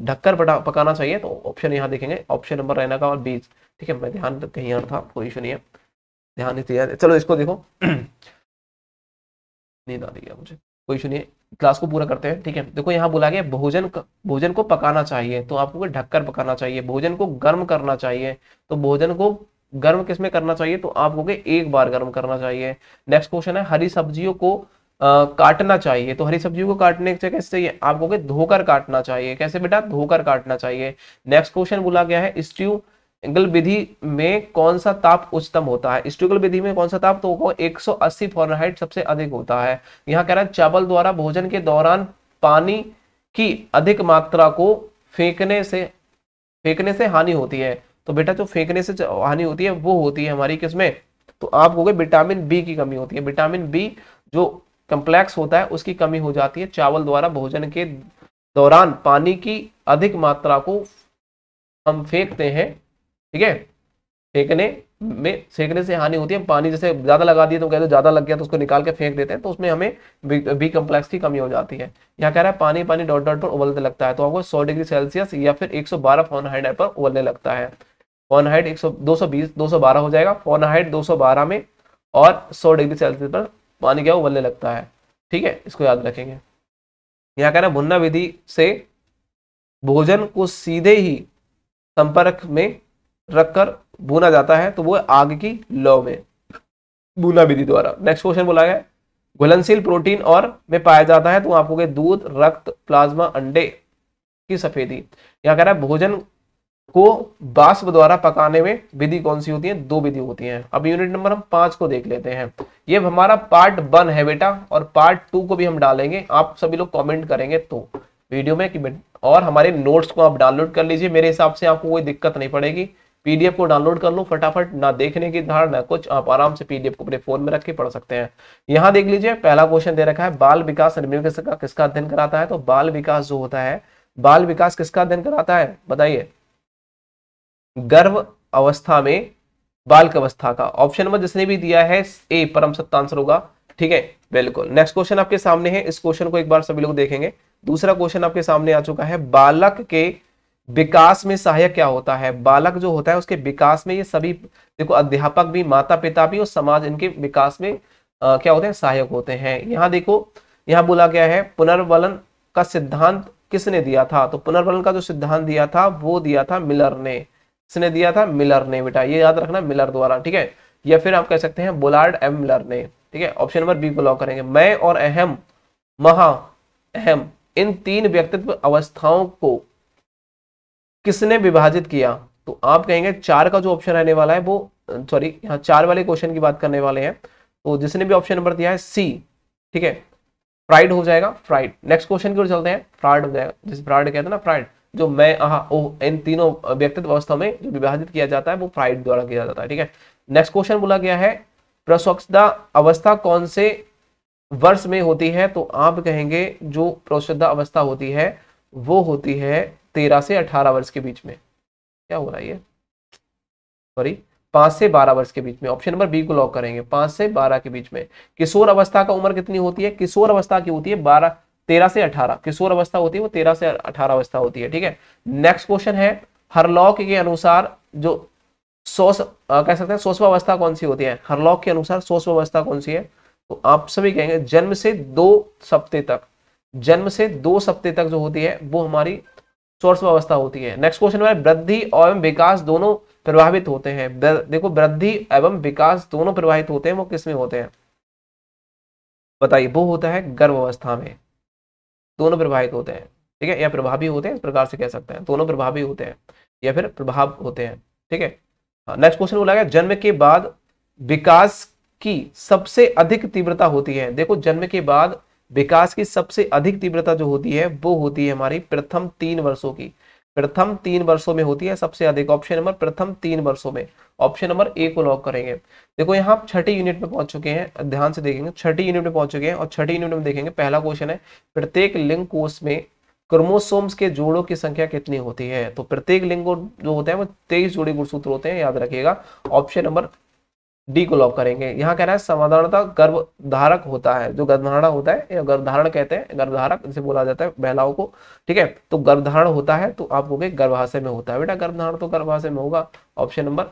ढक्कर बटा पकाना चाहिए तो ऑप्शन यहाँ देखेंगे ऑप्शन नंबर रहने का और बीज ठीक है मैं ध्यान कहीं और था कोई इशू नहीं है ध्यान नहीं दिया चलो इसको देखो नींद आ रही है मुझे कोई इशू नहीं है क्लास को पूरा करते हैं ठीक है देखो यहाँ बोला गया भोजन भोजन को पकाना चाहिए तो आपको ढककर पकाना चाहिए भोजन को गर्म करना चाहिए तो भोजन को गर्म किसमें करना चाहिए तो आप कहोगे एक बार गर्म करना चाहिए नेक्स्ट क्वेश्चन है हरी सब्जियों को आ, काटना चाहिए तो हरी सब्जियों को काटने से कैसे आप कहोगे धोकर काटना चाहिए कैसे बेटा धोकर काटना चाहिए नेक्स्ट क्वेश्चन बोला गया है स्ट्यू एंगल विधि में कौन सा ताप उच्चतम होता है स्ट्यूगल विधि में कौन सा ताप तो सौ 180 फॉरनहाइट सबसे अधिक होता है यहाँ कह रहा है चावल द्वारा भोजन के दौरान पानी की अधिक मात्रा को फेंकने से फेंकने से हानि होती है तो बेटा जो फेंकने से हानि होती है वो होती है हमारी किसमें तो आप हो गए विटामिन बी की कमी होती है विटामिन बी जो कम्प्लेक्स होता है उसकी कमी हो जाती है चावल द्वारा भोजन के दौरान पानी की अधिक मात्रा को हम फेंकते हैं ठीक है फेंकने में फेंकने से हानि होती है पानी जैसे ज़्यादा लगा दिए तो कहते हैं ज़्यादा लग गया तो उसको निकाल के फेंक देते हैं तो उसमें हमें बी, बी कम्प्लेक्स की कमी हो जाती है यहाँ कह रहा है पानी पानी डॉट डॉट पर उबलने लगता है तो आपको 100 डिग्री सेल्सियस या फिर 112 सौ बारह पर उबलने लगता है फॉरनहाइट एक सौ हो जाएगा फॉरनहाइट दो में और सौ डिग्री सेल्सियस पर पानी क्या उबलने लगता है ठीक है इसको याद रखेंगे यहाँ कहना भुन्ना विधि से भोजन को सीधे ही संपर्क में रखकर भुना जाता है तो वो आग की लौ में भुना विधि द्वारा नेक्स्ट क्वेश्चन बोला गया घुलनशील प्रोटीन और में पाया जाता है तो आपको दूध रक्त प्लाज्मा अंडे की सफेदी यहाँ कह रहा है भोजन को बाष्प द्वारा पकाने में विधि कौन सी होती है दो विधि होती है अब यूनिट नंबर हम पांच को देख लेते हैं ये हमारा पार्ट वन है बेटा और पार्ट टू को भी हम डालेंगे आप सभी लोग कमेंट करेंगे तो वीडियो में और हमारे नोट्स को आप डाउनलोड कर लीजिए मेरे हिसाब से आपको कोई दिक्कत नहीं पड़ेगी पीडीएफ को डाउनलोड कर लो फटाफट ना देखने की धार ना कुछ आप आराम से पीडीएफ को अपने फोन में रख के पढ़ सकते हैं यहाँ देख लीजिए पहला क्वेश्चन दे रखा है बाल विकास का किसका अध्ययन कराता है तो बाल विकास जो होता है बाल विकास किसका अध्ययन कराता है बताइए गर्भ अवस्था में बालक अवस्था का ऑप्शन नंबर जिसने भी दिया है ए परम सत्ता आंसर होगा ठीक है बिल्कुल नेक्स्ट क्वेश्चन आपके सामने है इस क्वेश्चन को एक बार सभी लोग देखेंगे दूसरा क्वेश्चन आपके सामने आ चुका है बालक के विकास में सहायक क्या होता है बालक जो होता है उसके विकास में ये सभी देखो अध्यापक भी माता पिता भी और समाज इनके विकास में आ, क्या होते हैं सहायक होते हैं यहाँ देखो यहाँ बोला गया है पुनर्वलन का सिद्धांत किसने दिया था तो पुनर्वलन का जो सिद्धांत दिया था वो दिया था मिलर ने किसने दिया था मिलर ने बेटा ये याद रखना मिलर द्वारा ठीक है या फिर आप कह सकते हैं बोलार्ड एम मिलर ने ठीक है ऑप्शन नंबर बी बिलोंग करेंगे मैं और अहम महा अहम इन तीन व्यक्तित्व अवस्थाओं को किसने विभाजित किया तो आप कहेंगे चार का जो ऑप्शन रहने वाला है वो सॉरी यहाँ चार वाले क्वेश्चन की बात करने वाले हैं तो जिसने भी ऑप्शन नंबर दिया है सी ठीक है फ्राइड हो जाएगा फ्राइड नेक्स्ट क्वेश्चन की ओर चलते हैं फ्राड हो जाएगा जिस फ्राइड कहते हैं ना फ्राइड जो मैं आहा ओ इन तीनों व्यक्तित्व अवस्था में जो विभाजित किया जाता है वो फ्राइड द्वारा किया जाता है ठीक है नेक्स्ट क्वेश्चन बोला गया है प्रसोक्षता अवस्था कौन से वर्ष में होती है तो आप कहेंगे जो प्रस्वच्छता अवस्था होती है वो होती है तेरह से अठारह वर्ष के बीच में क्या हो रहा है ये सॉरी पांच से बारह वर्ष के बीच में ऑप्शन नंबर बी को लॉक करेंगे पांच से बारह के बीच में किशोर अवस्था का उम्र कितनी होती है किशोर अवस्था की होती है बारह तेरह से अठारह किशोर अवस्था होती है वो तेरह से अठारह अवस्था होती है ठीक है नेक्स्ट क्वेश्चन है हरलॉक के अनुसार जो सोस आ, कह सकते हैं सोसवा अवस्था कौन सी होती है हरलॉक के अनुसार सोसवा अवस्था कौन सी है तो आप सभी कहेंगे जन्म से दो सप्ते तक जन्म से दो सप्ते तक जो होती है वो हमारी सोर्सवा अवस्था होती है नेक्स्ट क्वेश्चन हमारे वृद्धि एवं विकास दोनों प्रभावित होते हैं देखो वृद्धि एवं विकास दोनों प्रभावित होते हैं वो किसमें होते हैं बताइए वो होता है गर्भ अवस्था में दोनों प्रभावित होते हैं ठीक है या प्रभावी होते हैं इस प्रकार से कह सकते हैं दोनों प्रभावी होते हैं या फिर प्रभाव होते हैं ठीक है नेक्स्ट हाँ, क्वेश्चन बोला गया जन्म के बाद विकास की सबसे अधिक तीव्रता होती है देखो जन्म के बाद विकास की सबसे अधिक तीव्रता जो होती है वो होती है हमारी प्रथम तीन वर्षों की प्रथम तीन वर्षों में होती है सबसे अधिक ऑप्शन नंबर प्रथम तीन वर्षों में ऑप्शन नंबर ए को लॉक करेंगे देखो यहाँ छठी यूनिट में पहुंच चुके हैं ध्यान से देखेंगे छठी यूनिट में पहुंच चुके हैं और छठी यूनिट में देखेंगे पहला क्वेश्चन है प्रत्येक लिंग कोष में क्रोमोसोम्स के जोड़ों की संख्या कितनी होती है तो प्रत्येक लिंग जो होता है वो तेईस जोड़े गुणसूत्र होते हैं याद रखिएगा ऑप्शन नंबर डी को लॉक करेंगे यहाँ कह रहा है समाधानता गर्भधारक होता है जो गर्भधारणा होता है या गर्भधारण कहते हैं गर्भधारक जिसे बोला जाता है महिलाओं को ठीक है तो गर्भधारण होता है तो आप बोगे गर्भाशय में होता है बेटा गर्भधारण तो गर्भाशय में होगा ऑप्शन नंबर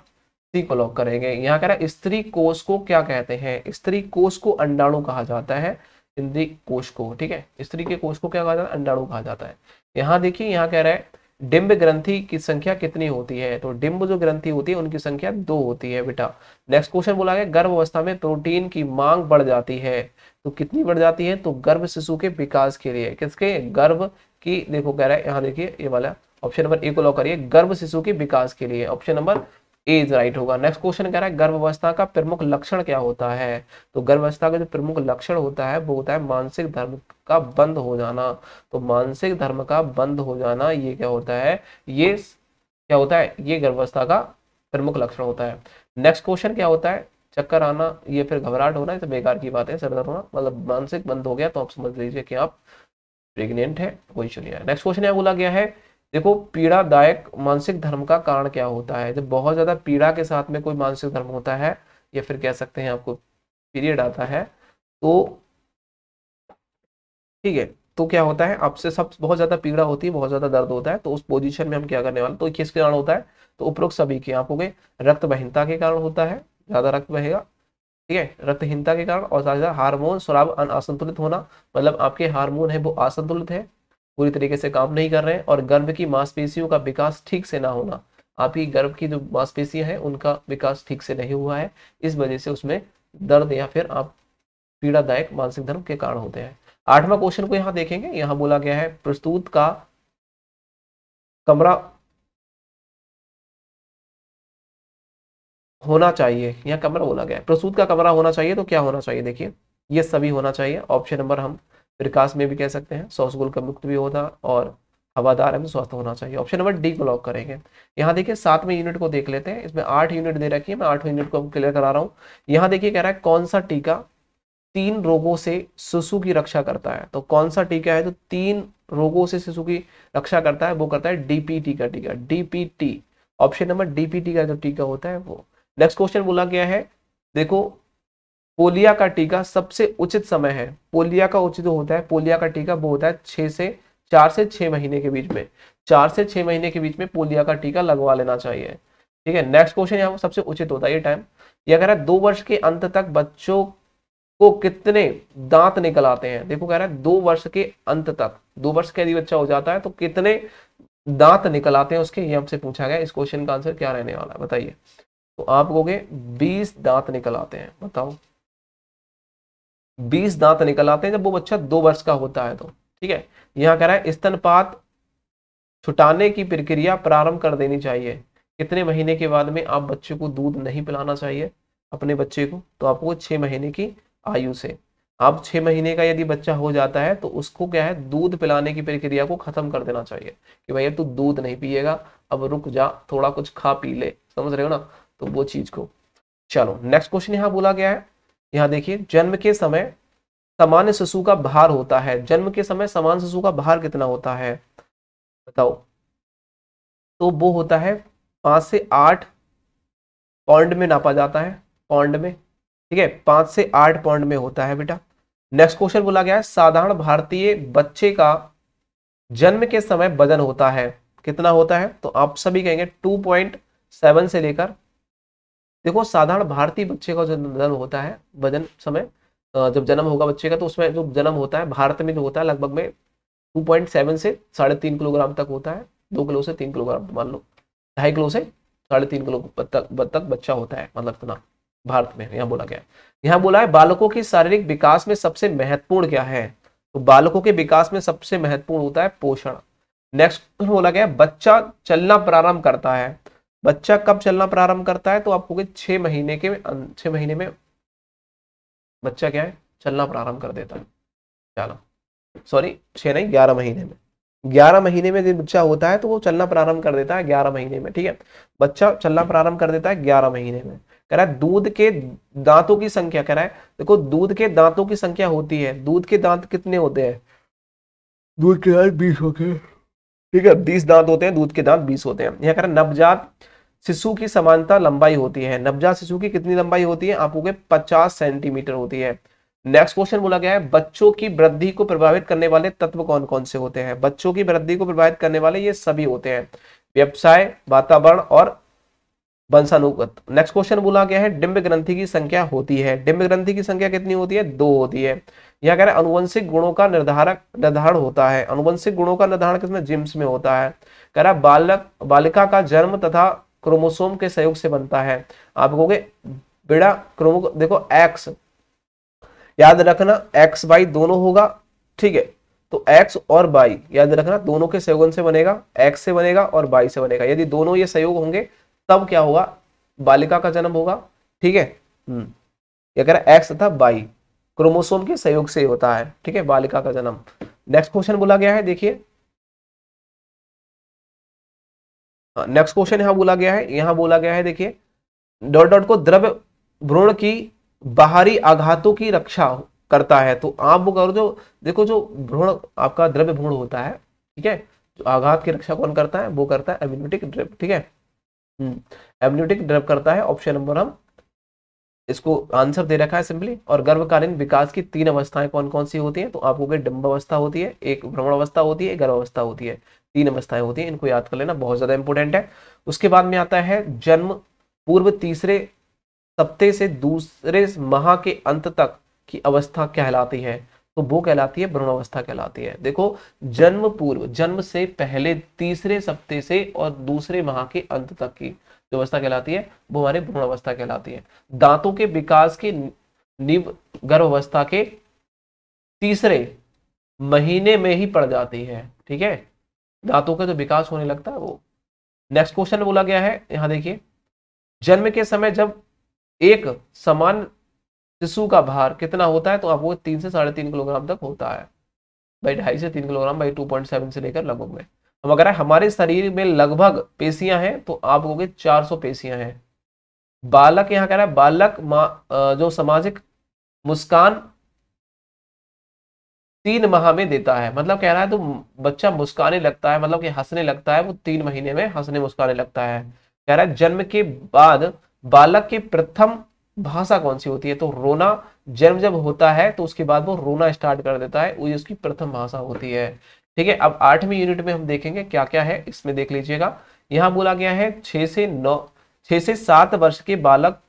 सी को लॉक करेंगे यहाँ कह रहा है स्त्री कोष को क्या कहते हैं स्त्री कोष को अंडाणु कहा जाता है इंद्री कोष को ठीक है स्त्री के कोष को क्या कहा जाता है अंडाणु कहा जाता है यहाँ देखिए यहाँ कह रहा है डिम्ब ग्रंथि की संख्या कितनी होती है तो डिम्ब जो ग्रंथि होती है उनकी संख्या दो होती है बेटा नेक्स्ट क्वेश्चन बोला गया गर्भ अवस्था में प्रोटीन की मांग बढ़ जाती है तो कितनी बढ़ जाती है तो गर्भ शिशु के विकास के लिए किसके गर्भ की देखो कह रहा है यहाँ देखिए ये वाला ऑप्शन नंबर ए को लॉक करिए गर्भ शिशु के विकास के लिए ऑप्शन नंबर एज राइट होगा नेक्स्ट क्वेश्चन कह रहा है गर्भावस्था का प्रमुख लक्षण क्या होता है तो गर्भावस्था का जो प्रमुख लक्षण होता है वो होता है मानसिक धर्म का बंद हो जाना तो मानसिक धर्म का बंद हो जाना ये क्या होता है ये क्या होता है ये गर्भावस्था का प्रमुख लक्षण होता है नेक्स्ट क्वेश्चन क्या होता है चक्कर आना ये फिर घबराहट होना तो बेकार की बात है सर होना मतलब मानसिक बंद हो गया तो आप समझ लीजिए कि आप प्रेग्नेंट है कोई चलिए नेक्स्ट क्वेश्चन बोला गया है देखो पीड़ादायक मानसिक धर्म का कारण क्या होता है जब बहुत ज़्यादा पीड़ा के साथ में कोई मानसिक धर्म होता है या फिर कह सकते हैं आपको पीरियड आता है तो ठीक है तो क्या होता है आपसे सब बहुत ज़्यादा पीड़ा होती है बहुत ज़्यादा दर्द होता है तो उस पोजीशन में हम क्या करने वाले तो किसके कारण होता है तो उपरोक्त सभी के आप हो गए रक्त बहिनता के कारण होता है ज़्यादा रक्त बहेगा ठीक है रक्तहीनता के कारण और साथ ही साथ हार्मोन शराब असंतुलित होना मतलब आपके हार्मोन है वो असंतुलित है पूरी तरीके से काम नहीं कर रहे हैं और गर्भ की मांसपेशियों का विकास ठीक से ना होना आपकी गर्भ की जो मांसपेशियां हैं उनका विकास ठीक से नहीं हुआ है इस वजह से उसमें दर्द या फिर आप पीड़ादायक मानसिक धर्म के कारण होते हैं आठवां क्वेश्चन को यहाँ देखेंगे यहाँ बोला गया है प्रस्तुत का कमरा होना चाहिए यहाँ कमरा बोला गया है प्रस्तुत का कमरा होना चाहिए तो क्या होना चाहिए देखिए ये सभी होना चाहिए ऑप्शन नंबर हम प्रकाश में भी कह सकते हैं शौसगुल का मुक्त भी होना और हवादार हमें स्वस्थ होना चाहिए ऑप्शन नंबर डी ब्लॉक करेंगे यहाँ देखिए सातवें यूनिट को देख लेते हैं इसमें आठ यूनिट दे रखी है मैं आठवें यूनिट को क्लियर करा रहा हूँ यहाँ देखिए कह रहा है कौन सा टीका तीन रोगों से शिशु की रक्षा करता है तो कौन सा टीका है जो तो तीन रोगों से शिशु की रक्षा करता है वो करता है डीपीटी का टीका डीपीटी ऑप्शन नंबर डीपीटी का जो टीका होता है वो नेक्स्ट क्वेश्चन बोला गया है देखो पोलिया का टीका सबसे उचित समय है पोलिया का उचित होता है पोलिया का टीका वो होता है छह से चार से छह महीने के बीच में चार से छह महीने के बीच में पोलिया का टीका लगवा लेना चाहिए ठीक है नेक्स्ट क्वेश्चन यहाँ सबसे उचित होता है ये टाइम यह कह रहा है दो वर्ष के अंत तक बच्चों को कितने दांत निकल आते हैं देखो कह रहा है दो वर्ष के अंत तक दो वर्ष के यदि बच्चा हो जाता है तो कितने दांत निकल आते हैं उसके ये हमसे पूछा गया इस क्वेश्चन का आंसर क्या रहने वाला है बताइए तो आप कहोगे बीस दांत निकल आते हैं बताओ बीस दांत निकल आते हैं जब वो बच्चा दो वर्ष का होता है तो ठीक है यहाँ कह रहा है स्तनपात छुटाने की प्रक्रिया प्रारंभ कर देनी चाहिए कितने महीने के बाद में आप बच्चे को दूध नहीं पिलाना चाहिए अपने बच्चे को तो आपको छः महीने की आयु से आप छः महीने का यदि बच्चा हो जाता है तो उसको क्या है दूध पिलाने की प्रक्रिया को ख़त्म कर देना चाहिए कि भैया तू दूध नहीं पिएगा अब रुक जा थोड़ा कुछ खा पी ले समझ रहे हो ना तो वो चीज़ को चलो नेक्स्ट क्वेश्चन यहाँ बोला गया है यहां देखिए जन्म के समय सामान्य शिशु का भार होता है जन्म के समय समान शिशु का भार कितना होता है बताओ तो वो होता है पांच से आठ पॉइंट में नापा जाता है पॉइंट में ठीक है पांच से आठ पॉइंट में होता है बेटा नेक्स्ट क्वेश्चन बोला गया है साधारण भारतीय बच्चे का जन्म के समय वजन होता है कितना होता है तो आप सभी कहेंगे टू पॉइंट सेवन से लेकर देखो साधारण भारतीय बच्चे का जो जन्म होता है वजन समय जब जन्म होगा बच्चे का तो उसमें जो जन्म होता है भारत में जो होता है लगभग में टू से साढ़े तीन किलोग्राम तक होता है दो किलो से तीन किलोग्राम मान लो ढाई किलो से साढ़े तीन किलो तक तक बच्चा होता है मतलब इतना भारत में यहाँ बोला गया यहाँ बोला है बालकों की शारीरिक विकास में सबसे महत्वपूर्ण क्या है तो बालकों के विकास में सबसे महत्वपूर्ण होता है पोषण नेक्स्ट बोला गया बच्चा चलना प्रारंभ करता है बच्चा कब चलना प्रारंभ करता है तो आप कहोगे छह महीने के अं, छह महीने में बच्चा क्या है चलना प्रारंभ कर देता है चलो सॉरी छह नहीं ग्यारह महीने में ग्यारह महीने में जब बच्चा होता है तो वो चलना प्रारंभ कर देता है ग्यारह महीने में ठीक है बच्चा चलना प्रारंभ कर देता है ग्यारह महीने में कह रहा है दूध के दांतों की संख्या कह रहा है देखो दूध के दांतों की संख्या होती है दूध के दांत कितने होते हैं दूध के दांत बीस होते हैं ठीक है बीस दांत होते हैं दूध के दांत बीस होते हैं यह कह रहा है नवजात शिशु की समानता लंबाई होती है नवजात शिशु की कितनी लंबाई होती है आपको पचास सेंटीमीटर होती है नेक्स्ट क्वेश्चन बोला गया है बच्चों की वृद्धि को प्रभावित करने वाले तत्व कौन कौन से होते हैं बच्चों की वृद्धि को प्रभावित करने वाले ये सभी होते हैं व्यवसाय वातावरण और वंशानुगत नेक्स्ट क्वेश्चन बोला गया है डिम्ब ग्रंथि की संख्या होती है डिम्ब ग्रंथि की संख्या कितनी होती है दो होती है यह कह रहे हैं अनुवंशिक गुणों का निर्धारक निर्धारण होता है अनुवंशिक गुणों का निर्धारण किसमें जिम्स में होता है कह रहा बालक बालिका का जन्म तथा क्रोमोसोम के सहयोग से बनता है आप कहोगे बेड़ा क्रोमो देखो एक्स याद रखना एक्स बाई दोनों होगा ठीक है तो एक्स और बाई याद रखना दोनों के संयोगन से बनेगा एक्स से बनेगा और बाई से बनेगा यदि दोनों ये सहयोग होंगे तब क्या होगा बालिका का जन्म होगा ठीक है हम्म। ये कह रहा एक्स तथा बाई क्रोमोसोम के सहयोग से होता है ठीक है बालिका का जन्म नेक्स्ट क्वेश्चन बोला गया है देखिए नेक्स्ट क्वेश्चन यहां बोला गया है यहाँ बोला गया है देखिए डॉट डॉट को द्रव्य भ्रूण की बाहरी आघातों की रक्षा करता है तो आप वो करो जो देखो जो भ्रूण आपका द्रव्य भ्रूण होता है ठीक है जो आघात की रक्षा कौन करता है वो करता है एम्यूनिटिक ड्रिप ठीक है एम्यूनिटिक हम्म, ड्रिप करता है ऑप्शन नंबर हम इसको आंसर दे रखा है सिंपली और गर्भकालीन विकास की तीन अवस्थाएं कौन कौन सी होती हैं तो आपको डम्ब अवस्था होती है एक भ्रमण अवस्था होती है गर्भ अवस्था होती है तीन अवस्थाएं होती हैं इनको याद कर लेना बहुत ज़्यादा इंपॉर्टेंट है उसके बाद में आता है जन्म पूर्व तीसरे सप्ते से दूसरे माह के अंत तक की अवस्था कहलाती है तो वो कहलाती है भ्रूण अवस्था कहलाती है देखो जन्म पूर्व जन्म से पहले तीसरे सप्ते से और दूसरे माह के अंत तक की जो अवस्था कहलाती है वो हमारे भ्रूण अवस्था कहलाती है दांतों के विकास के निव गर्भ अवस्था के तीसरे महीने में ही पड़ जाती है ठीक है दांतों का जो तो विकास होने लगता है वो नेक्स्ट क्वेश्चन में बोला गया है यहाँ देखिए जन्म के समय जब एक समान शिशु का भार कितना होता है तो अब वो तीन से साढ़े तीन किलोग्राम तक होता है भाई ढाई से तीन किलोग्राम भाई टू पॉइंट सेवन से लेकर लगभग में हम अगर हमारे शरीर में लगभग पेशियां हैं तो आप कहोगे चार सौ पेशियां हैं बालक यहाँ कह रहा है बालक जो सामाजिक मुस्कान तीन माह में देता है मतलब कह रहा है तो बच्चा मुस्काने लगता है मतलब कि हंसने लगता है वो तीन महीने में हंसने मुस्काने लगता है कह रहा है जन्म के बाद बालक की प्रथम भाषा कौन सी होती है तो रोना जन्म जब होता है तो उसके बाद वो रोना स्टार्ट कर देता है वही उसकी प्रथम भाषा होती है ठीक है अब आठवीं यूनिट में हम देखेंगे क्या क्या है इसमें देख लीजिएगा यहाँ बोला गया है छह से नौ छह से सात वर्ष के बालक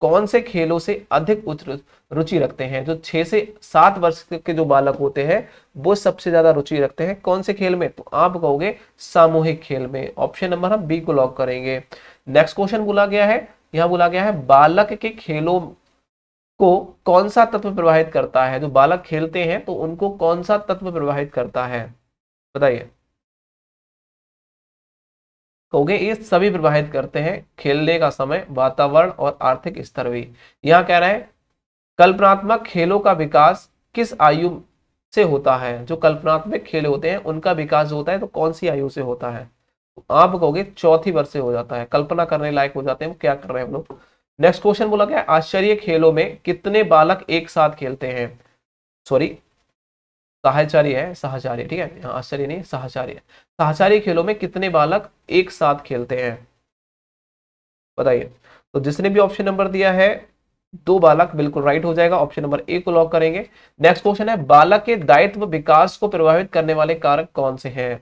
कौन से खेलों से अधिक उच्च रुचि रखते हैं जो छह से सात वर्ष के जो बालक होते हैं वो सबसे ज़्यादा रुचि रखते हैं कौन से खेल में तो आप कहोगे सामूहिक खेल में ऑप्शन नंबर हम बी को लॉक करेंगे नेक्स्ट क्वेश्चन बोला गया है यहाँ बोला गया है बालक के खेलों को कौन सा तत्व प्रवाहित करता है जो बालक खेलते हैं तो उनको कौन सा तत्व प्रवाहित करता है बताइए कहोगे ये सभी प्रभावित करते हैं खेलने का समय वातावरण और आर्थिक स्तर भी यहाँ कह रहे हैं कल्पनात्मक खेलों का विकास किस आयु से होता है जो कल्पनात्मक खेल होते हैं उनका विकास होता है तो कौन सी आयु से होता है आप कहोगे चौथी वर्ष से हो जाता है कल्पना करने लायक हो जाते हैं क्या कर रहे हैं हम लोग नेक्स्ट क्वेश्चन बोला गया आश्चर्य खेलों में कितने बालक एक साथ खेलते हैं सॉरी साहचार्य है साहचार्य ठीक है यहाँ आश्चर्य नहीं साहचार्य साहचार्य खेलों में कितने बालक एक साथ खेलते हैं बताइए तो जिसने भी ऑप्शन नंबर दिया है दो बालक बिल्कुल राइट हो जाएगा ऑप्शन नंबर ए को लॉक करेंगे नेक्स्ट क्वेश्चन है बालक के दायित्व विकास को प्रभावित करने वाले कारक कौन से हैं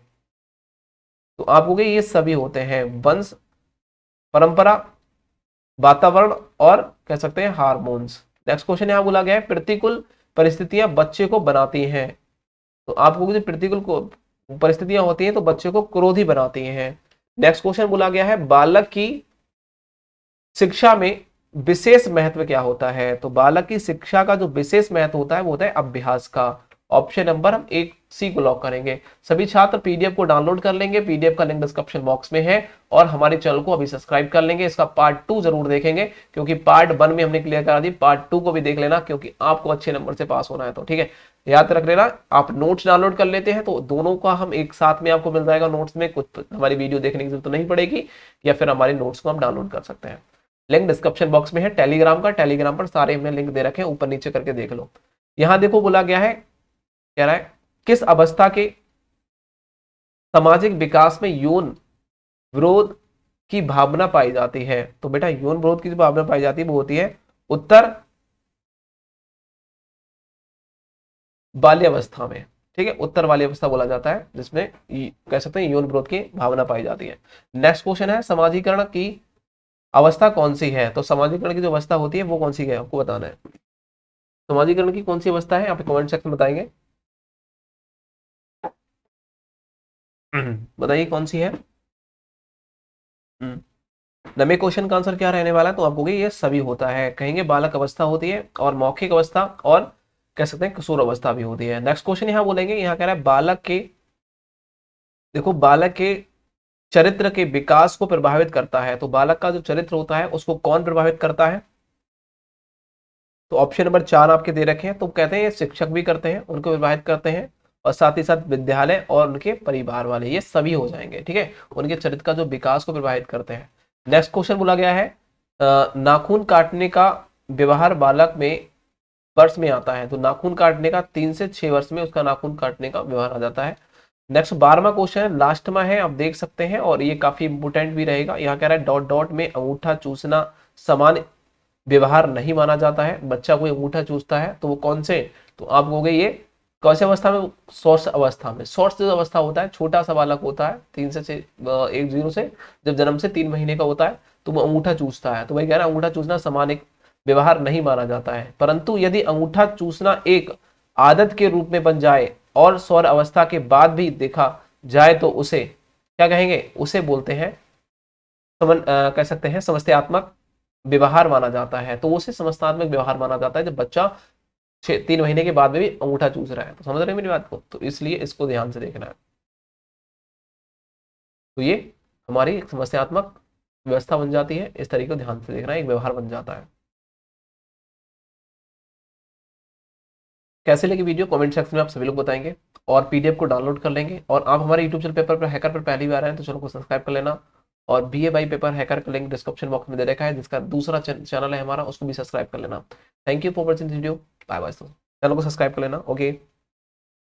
तो आप कहोगे ये सभी होते हैं वंश परंपरा वातावरण और कह सकते हैं हारमोन्स नेक्स्ट क्वेश्चन यहां बोला गया है प्रतिकूल परिस्थितियां बच्चे को बनाती हैं तो आपको जो प्रतिकूल परिस्थितियां होती हैं तो बच्चों को क्रोधी बनाती हैं नेक्स्ट क्वेश्चन बोला गया है बालक की शिक्षा में विशेष महत्व क्या होता है तो बालक की शिक्षा का जो विशेष महत्व होता है वो होता है अभ्यास का ऑप्शन नंबर हम एक सी को लॉक करेंगे सभी छात्र पीडीएफ को डाउनलोड कर लेंगे पीडीएफ का लिंक डिस्क्रिप्शन बॉक्स में है और हमारे चैनल को अभी सब्सक्राइब कर लेंगे इसका पार्ट टू जरूर देखेंगे क्योंकि पार्ट वन में हमने क्लियर करा दी पार्ट टू को भी देख लेना क्योंकि आपको अच्छे नंबर से पास होना है तो ठीक है याद रख लेना आप नोट्स डाउनलोड कर लेते हैं तो दोनों का हम एक साथ में आपको मिल जाएगा नोट्स में कुछ तो हमारी वीडियो देखने की जरूरत तो नहीं पड़ेगी या फिर हमारे नोट्स को हम डाउनलोड कर सकते हैं लिंक डिस्क्रिप्शन बॉक्स में है टेलीग्राम का टेलीग्राम पर सारे हमने लिंक दे रखे हैं ऊपर नीचे करके देख लो यहाँ देखो बोला गया है कह रहा है किस अवस्था के सामाजिक विकास में यौन विरोध की भावना पाई जाती है तो बेटा यौन विरोध की जो भावना पाई जाती है वो होती है उत्तर बाल्यावस्था में ठीक है उत्तर बाल्यावस्था बोला जाता है जिसमें कह सकते हैं यौन विरोध की भावना पाई जाती है नेक्स्ट क्वेश्चन है समाजीकरण की अवस्था कौन सी है तो समाजीकरण की जो अवस्था होती है वो कौन सी है आपको बताना है समाजीकरण की कौन सी अवस्था है आप कमेंट सेक्शन में बताएंगे हम्म, बताइए कौन सी है हम्म, नवे क्वेश्चन का आंसर क्या रहने वाला है तो आप कहोगे ये सभी होता है कहेंगे बालक अवस्था होती है और मौखिक अवस्था और कह सकते हैं किशोर अवस्था भी होती है नेक्स्ट क्वेश्चन यहाँ बोलेंगे यहाँ कह रहा है बालक के देखो बालक के चरित्र के विकास को प्रभावित करता है तो बालक का जो चरित्र होता है उसको कौन प्रभावित करता है तो ऑप्शन नंबर चार आपके दे रखे हैं तो कहते हैं ये शिक्षक भी करते हैं उनको प्रभावित करते हैं और साथ ही साथ विद्यालय और उनके परिवार वाले ये सभी हो जाएंगे ठीक है उनके चरित्र का जो विकास को प्रभावित करते हैं नेक्स्ट क्वेश्चन बोला गया है नाखून काटने का व्यवहार बालक में वर्ष में आता है तो नाखून काटने का तीन से छह वर्ष में उसका नाखून काटने का व्यवहार आ जाता है नेक्स्ट बारहवा क्वेश्चन है लास्ट में है आप देख सकते हैं और ये काफी इंपोर्टेंट भी रहेगा यहाँ कह रहा है डॉट डॉट में अंगूठा चूसना समान व्यवहार नहीं माना जाता है बच्चा कोई अंगूठा चूसता है तो वो कौन से तो आप कहोगे ये कौन से अवस्था में सोर्स अवस्था में सोर्स जो अवस्था होता है छोटा सा बालक होता है तीन से एक जीरो से जब जन्म से तीन महीने का होता है तो वो अंगूठा चूसता है तो वही कह रहा है अंगूठा चूसना समान एक व्यवहार नहीं माना जाता है परंतु यदि अंगूठा चूसना एक आदत के रूप में बन जाए और सौर अवस्था के बाद भी देखा जाए तो उसे क्या कहेंगे उसे बोलते हैं समन आ, कह सकते हैं समस्यात्मक व्यवहार माना जाता है तो उसे समस्यात्मक व्यवहार माना जाता है जब बच्चा छह तीन महीने के बाद में भी अंगूठा चूस रहा है तो समझ रहे हैं मेरी बात को तो इसलिए इसको ध्यान से देखना है तो ये हमारी समस्यात्मक व्यवस्था बन जाती है इस तरीके को ध्यान से देखना एक व्यवहार बन जाता है कैसे लगी वीडियो कमेंट सेक्शन में आप सभी लोग बताएंगे और पीडीएफ को डाउनलोड कर लेंगे और आप हमारे यूट्यूब चैनल पेपर पर हैकर पर पहली बार आए हैं तो चैनल को सब्सक्राइब कर लेना और B A by paper hacker का लिंक डिस्क्रिप्शन बॉक्स में दे रखा है जिसका दूसरा चैनल है हमारा उसको भी सब्सक्राइब कर लेना thank you for watching video bye bye channel को सब्सक्राइब कर लेना ओके